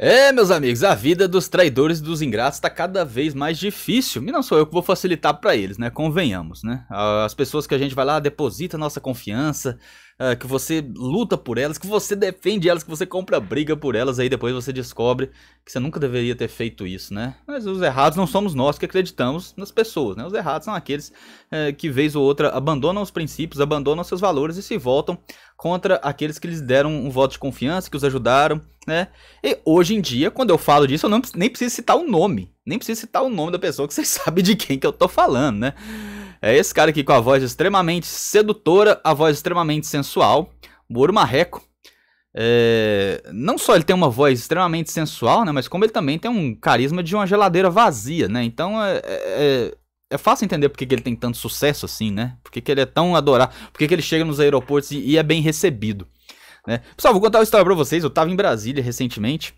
É, meus amigos, a vida dos traidores e dos ingratos está cada vez mais difícil. E não sou eu que vou facilitar para eles, né? Convenhamos, né? As pessoas que a gente vai lá, deposita nossa confiança, ah, que você luta por elas, que você defende elas, que você compra briga por elas, aí depois você descobre que você nunca deveria ter feito isso, né? Mas os errados não somos nós que acreditamos nas pessoas, né? Os errados são aqueles eh, que, vez ou outra, abandonam os princípios, abandonam seus valores e se voltam contra aqueles que lhes deram um voto de confiança, que os ajudaram, né? E hoje em dia, quando eu falo disso, eu não, nem preciso citar o nome. Nem preciso citar o nome da pessoa que vocês sabem de quem que eu tô falando, né? É esse cara aqui com a voz extremamente sedutora, a voz extremamente sensual, Moro Marreco. É, não só ele tem uma voz extremamente sensual, né, mas como ele também tem um carisma de uma geladeira vazia, né? Então é, é, é é fácil entender porque que ele tem tanto sucesso assim, né? Porque que ele é tão adorado, porque que ele chega nos aeroportos e, e é bem recebido, né? Pessoal, vou contar uma história pra vocês, eu tava em Brasília recentemente,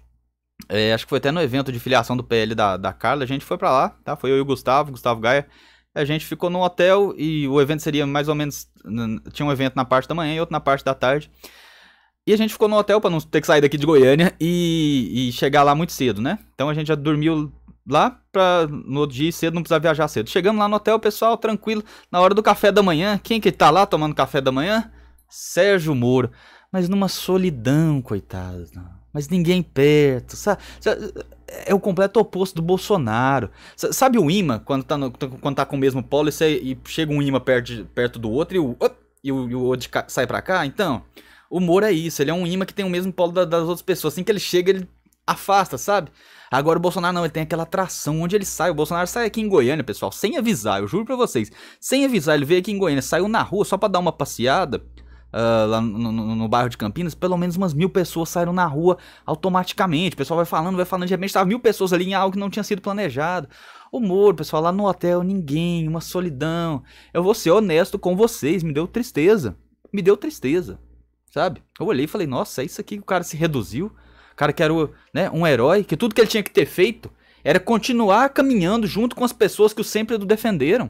é, acho que foi até no evento de filiação do PL da, da Carla, a gente foi para lá, tá? Foi eu e o Gustavo, Gustavo Gaia, a gente ficou num hotel e o evento seria mais ou menos, tinha um evento na parte da manhã e outro na parte da tarde, e a gente ficou no hotel para não ter que sair daqui de Goiânia e, e chegar lá muito cedo, né? Então a gente já dormiu lá pra no outro dia cedo, não precisar viajar cedo. Chegamos lá no hotel, pessoal, tranquilo, na hora do café da manhã. Quem que tá lá tomando café da manhã? Sérgio Moro. Mas numa solidão, coitado. Mas ninguém perto, sabe? É o completo oposto do Bolsonaro. Sabe o imã, quando tá, no, quando tá com o mesmo polo e, chega um imã perto, perto do outro e o, e o, e o outro sai pra cá? Então, o Moro é isso. Ele é um imã que tem o mesmo polo das outras pessoas. Assim que ele chega, ele afasta, sabe? Agora o Bolsonaro não, ele tem aquela atração onde ele sai. O Bolsonaro sai aqui em Goiânia, pessoal, sem avisar, eu juro pra vocês. Sem avisar, ele veio aqui em Goiânia, saiu na rua só pra dar uma passeada. Uh, lá no, no, no, bairro de Campinas, pelo menos umas mil pessoas saíram na rua automaticamente. O pessoal vai falando, vai falando, de repente tava mil pessoas ali em algo que não tinha sido planejado. O Moro, pessoal, lá no hotel, ninguém, uma solidão. Eu vou ser honesto com vocês, me deu tristeza. Me deu tristeza, sabe? Eu olhei e falei, nossa, é isso aqui que o cara se reduziu cara que era o, né, um herói, que tudo que ele tinha que ter feito era continuar caminhando junto com as pessoas que o sempre o defenderam.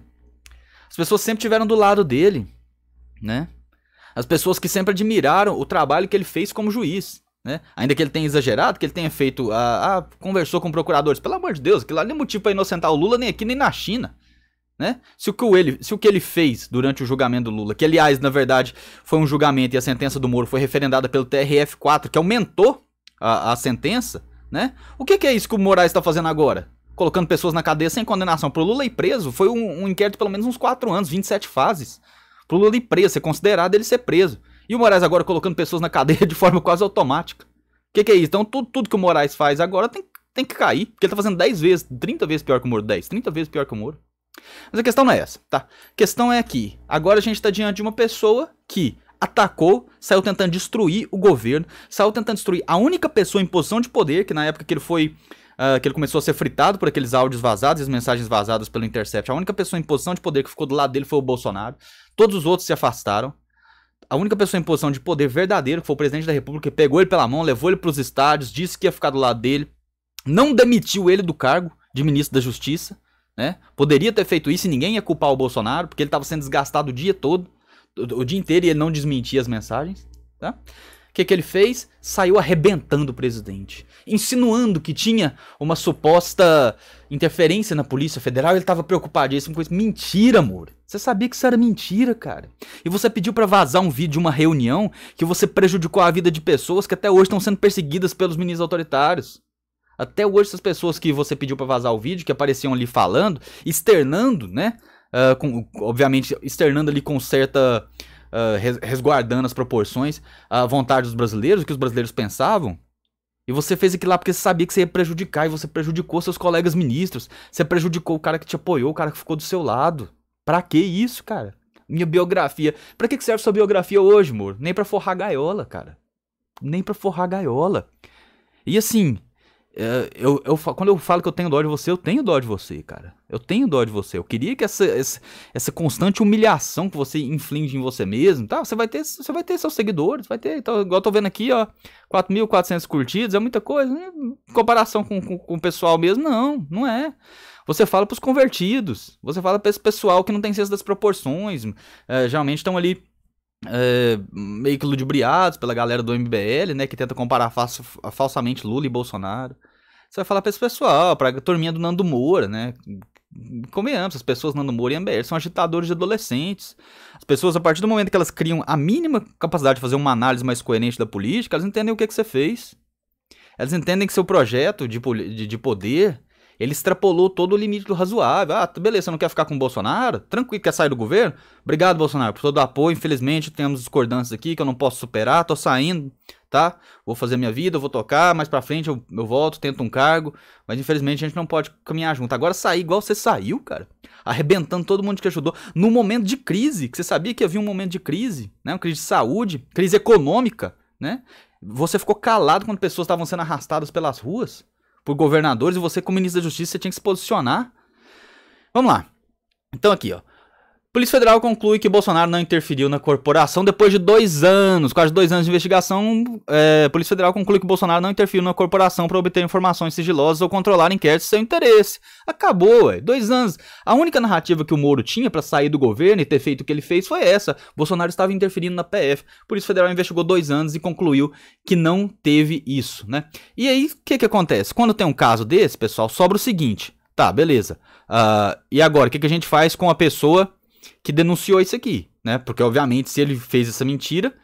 As pessoas sempre tiveram do lado dele, né? As pessoas que sempre admiraram o trabalho que ele fez como juiz, né? Ainda que ele tenha exagerado, que ele tenha feito, a ah, ah, conversou com procuradores, pelo amor de Deus, que lá nem é motivo para inocentar o Lula nem aqui nem na China. Né? Se, o que ele, se o que ele fez durante o julgamento do Lula, que aliás, na verdade, foi um julgamento e a sentença do Moro foi referendada pelo TRF4, que aumentou a, a sentença, né? O que, que, é isso que o Moraes está fazendo agora? Colocando pessoas na cadeia sem condenação. Pro Lula ir preso, foi um, um inquérito de pelo menos uns 4 anos, 27 fases. Pro Lula ir preso, ser considerado ele ser preso. E o Moraes agora colocando pessoas na cadeia de forma quase automática. O que, que, é isso? Então tudo, tudo que o Moraes faz agora tem, tem que cair. Porque ele tá fazendo 10 vezes, 30 vezes pior que o Moro. 10, 30 vezes pior que o Moro. Mas a questão não é essa, tá? A questão é que agora a gente tá diante de uma pessoa que atacou, saiu tentando destruir o governo, saiu tentando destruir a única pessoa em posição de poder, que na época que ele foi. Uh, que ele começou a ser fritado por aqueles áudios vazados e as mensagens vazadas pelo Intercept. A única pessoa em posição de poder que ficou do lado dele foi o Bolsonaro. Todos os outros se afastaram. A única pessoa em posição de poder verdadeiro, que foi o presidente da República, que pegou ele pela mão, levou ele para os estádios, disse que ia ficar do lado dele, não demitiu ele do cargo de ministro da Justiça. Né? Poderia ter feito isso e ninguém ia culpar o Bolsonaro, porque ele estava sendo desgastado o dia todo o, dia inteiro e ele não desmentia as mensagens, tá? O que, que ele fez? Saiu arrebentando o presidente, insinuando que tinha uma suposta interferência na Polícia Federal. Ele estava preocupadíssimo com isso. Mentira, amor. Você sabia que isso era mentira, cara. E você pediu para vazar um vídeo de uma reunião que você prejudicou a vida de pessoas que até hoje estão sendo perseguidas pelos ministros autoritários. Até hoje, essas pessoas que você pediu para vazar o vídeo, que apareciam ali falando, externando, né? uh, com, obviamente externando ali com certa. Uh, ah, res, resguardando as proporções, a vontade dos brasileiros, o que os brasileiros pensavam. E você fez aquilo lá porque você sabia que você ia prejudicar, e você prejudicou seus colegas ministros, você prejudicou o cara que te apoiou, o cara que ficou do seu lado. Pra que isso, cara? Minha biografia. Pra que serve sua biografia hoje, amor? Nem pra forrar gaiola, cara. Nem pra forrar gaiola. E assim, é, eu, eu, quando eu falo que eu tenho dó de você, eu tenho dó de você, cara. Eu tenho dó de você. Eu queria que essa, essa, essa constante humilhação que você inflige em você mesmo, tá? Você vai ter, você vai ter seus seguidores, vai ter. Então, igual eu tô vendo aqui, ó, 4.400 curtidas, é muita coisa. Né? Em comparação com, com, com o pessoal mesmo, não, não é. Você fala pros convertidos, você fala pra esse pessoal que não tem senso das proporções, é, geralmente estão ali é, meio que ludibriados pela galera do MBL, né, que tenta comparar falsamente Lula e Bolsonaro. Você vai falar para esse pessoal, a turminha do Nando Moura, né? Convenhamos, as pessoas Nando Moura e Amber são agitadores de adolescentes. As pessoas, a partir do momento que elas criam a mínima capacidade de fazer uma análise mais coerente da política, elas entendem o que, é que você fez. Elas entendem que seu projeto de, de, de poder ele extrapolou todo o limite do razoável. Ah, tá, beleza, você não quer ficar com o Bolsonaro? Tranquilo, quer sair do governo? Obrigado, Bolsonaro, por todo o apoio. Infelizmente, temos discordâncias aqui que eu não posso superar. Tô saindo, tá? Vou fazer minha vida, vou tocar. Mais pra frente eu, eu volto, tento um cargo. Mas infelizmente a gente não pode caminhar junto. Agora sair igual você saiu, cara. Arrebentando todo mundo que ajudou. No momento de crise, que você sabia que havia um momento de crise, né? Uma crise de saúde, crise econômica, né? Você ficou calado quando pessoas estavam sendo arrastadas pelas ruas por governadores e você, como ministro da Justiça, tinha que se posicionar. Vamos lá. Então, aqui, ó. Polícia Federal conclui que Bolsonaro não interferiu na corporação depois de dois anos, quase dois anos de investigação. É, Polícia Federal conclui que Bolsonaro não interferiu na corporação para obter informações sigilosas ou controlar inquéritos de seu interesse. Acabou, ué. Dois anos. A única narrativa que o Moro tinha para sair do governo e ter feito o que ele fez foi essa: Bolsonaro estava interferindo na PF. Polícia Federal investigou dois anos e concluiu que não teve isso, né? E aí, o que que acontece? Quando tem um caso desse, pessoal, sobra o seguinte: tá, beleza. Uh, e agora, o que, que a gente faz com a pessoa? que denunciou isso aqui, né? Porque, obviamente, se ele fez essa mentira,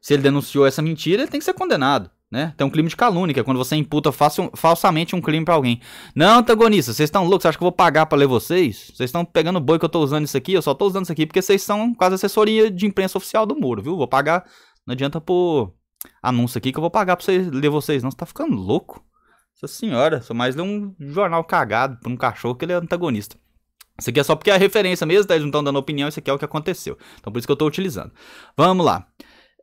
se ele denunciou essa mentira, ele tem que ser condenado. Né? Tem um crime de calúnia, que é quando você imputa falsamente um crime para alguém. Não, antagonista, vocês estão loucos? Você acha que eu vou pagar para ler vocês? Vocês estão pegando boi que eu tô usando isso aqui? Eu só tô usando isso aqui porque vocês são quase assessoria de imprensa oficial do Muro, viu? Vou pagar. Não adianta por anúncio aqui que eu vou pagar pra vocês, ler vocês, não. Você tá ficando louco. Nossa senhora, só mais ler um jornal cagado pra um cachorro que ele é antagonista. Isso aqui é só porque é a referência mesmo, tá? eles não estão dando opinião, isso aqui é o que aconteceu. Então por isso que eu estou utilizando. Vamos lá.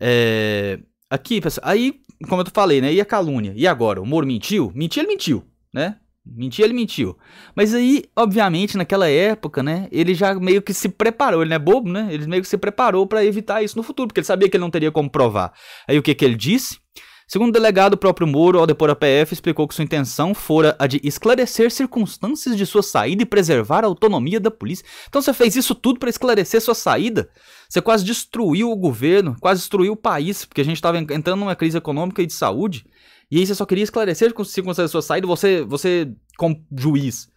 É... Aqui, pessoal, aí, como eu falei, né? E a calúnia? E agora? O Moro mentiu? Mentiu, ele mentiu, né? Mentiu, ele mentiu. Mas aí, obviamente, naquela época, né? Ele já meio que se preparou. Ele não é bobo, né? Ele meio que se preparou para evitar isso no futuro, porque ele sabia que ele não teria como provar. Aí o que, que ele disse? Segundo o delegado, o próprio Moro, ao depor a PF, explicou que sua intenção fora a de esclarecer circunstâncias de sua saída e preservar a autonomia da polícia. Então você fez isso tudo para esclarecer sua saída? Você quase destruiu o governo, quase destruiu o país, porque a gente estava entrando numa crise econômica e de saúde, e aí você só queria esclarecer circunstâncias de sua saída, você, você como juiz,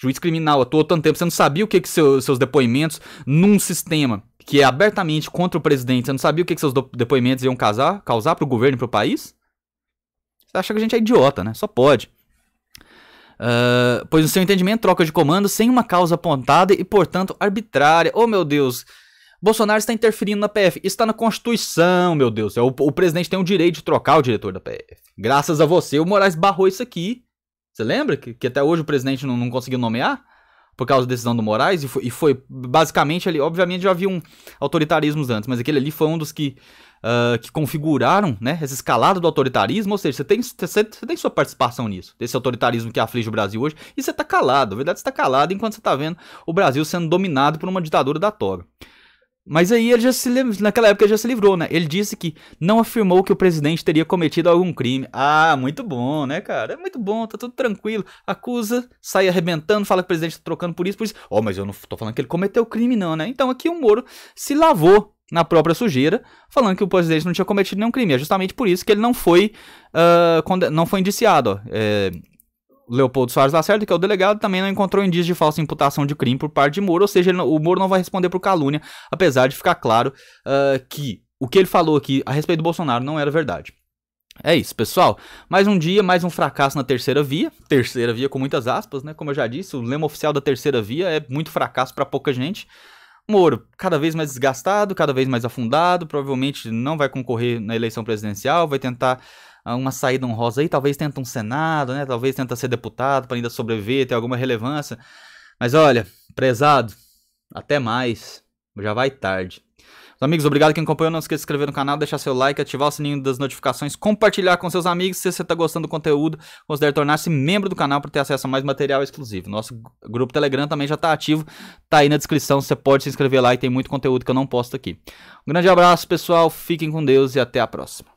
juiz criminal, atuou tanto tempo, você não sabia o que, que seu, seus depoimentos num sistema que é abertamente contra o presidente, você não sabia o que, que seus depoimentos iam causar, causar para o governo e para o país? Você acha que a gente é idiota, né? Só pode. Uh, pois no seu entendimento, troca de comando sem uma causa apontada e, portanto, arbitrária. Oh, meu Deus! Bolsonaro está interferindo na PF. Isso está na Constituição, meu Deus. É, o, o presidente tem o direito de trocar o diretor da PF. Graças a você, o Moraes barrou isso aqui. Você lembra que, que até hoje o presidente não, não conseguiu nomear? por causa da decisão do Moraes, e foi, e foi basicamente ali, obviamente já havia um autoritarismos antes, mas aquele ali foi um dos que, uh, que configuraram né, essa escalada do autoritarismo, ou seja, você tem, você, tem sua participação nisso, desse autoritarismo que aflige o Brasil hoje, e você está calado, na verdade você está calado enquanto você está vendo o Brasil sendo dominado por uma ditadura da toga. Mas aí ele já se naquela época ele já se livrou, né? Ele disse que não afirmou que o presidente teria cometido algum crime. Ah, muito bom, né, cara? É muito bom, tá tudo tranquilo. Acusa, sai arrebentando, fala que o presidente tá trocando por isso, por isso. Oh, mas eu não tô falando que ele cometeu crime não, né? Então aqui o Moro se lavou na própria sujeira, falando que o presidente não tinha cometido nenhum crime. É justamente por isso que ele não foi, uh, não foi indiciado. Ó. É, Leopoldo Soares Lacerda, que é o delegado, também não encontrou indícios de falsa imputação de crime por parte de Moro, ou seja, o Moro não vai responder por calúnia, apesar de ficar claro uh, que o que ele falou aqui a respeito do Bolsonaro não era verdade. É isso, pessoal. Mais um dia, mais um fracasso na terceira via. Terceira via com muitas aspas, né? Como eu já disse, o lema oficial da terceira via é muito fracasso para pouca gente. Moro, cada vez mais desgastado, cada vez mais afundado, provavelmente não vai concorrer na eleição presidencial, vai tentar ah, uma saída honrosa aí, talvez tenta um Senado, né? Talvez tenta ser deputado para ainda sobreviver, ter alguma relevância. Mas olha, prezado, até mais. Já vai tarde. amigos, obrigado quem acompanhou. Não esqueça de se inscrever no canal, deixar seu like, ativar o sininho das notificações, compartilhar com seus amigos. Se você está gostando do conteúdo, considere tornar-se membro do canal para ter acesso a mais material exclusivo. Nosso grupo Telegram também já está ativo, está aí na descrição. Você pode se inscrever lá e tem muito conteúdo que eu não posto aqui. Um grande abraço, pessoal. Fiquem com Deus e até a próxima.